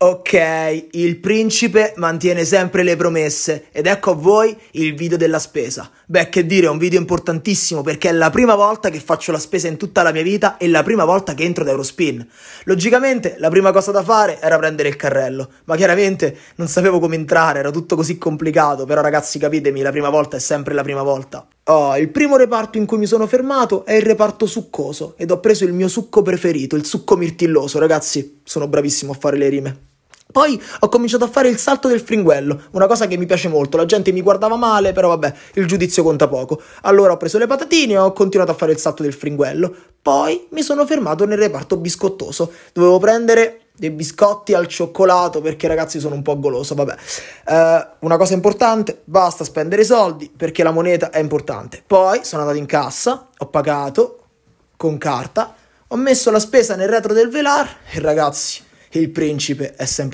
Ok, il principe mantiene sempre le promesse ed ecco a voi il video della spesa. Beh, che dire, è un video importantissimo perché è la prima volta che faccio la spesa in tutta la mia vita e la prima volta che entro ad Eurospin. Logicamente la prima cosa da fare era prendere il carrello, ma chiaramente non sapevo come entrare, era tutto così complicato, però ragazzi capitemi, la prima volta è sempre la prima volta. Oh, il primo reparto in cui mi sono fermato è il reparto succoso ed ho preso il mio succo preferito, il succo mirtilloso. Ragazzi, sono bravissimo a fare le rime. Poi ho cominciato a fare il salto del fringuello, una cosa che mi piace molto, la gente mi guardava male, però vabbè, il giudizio conta poco. Allora ho preso le patatine e ho continuato a fare il salto del fringuello. Poi mi sono fermato nel reparto biscottoso, dovevo prendere dei biscotti al cioccolato perché ragazzi sono un po' goloso, vabbè. Eh, una cosa importante, basta spendere soldi perché la moneta è importante. Poi sono andato in cassa, ho pagato con carta, ho messo la spesa nel retro del velar e ragazzi, il principe è sempre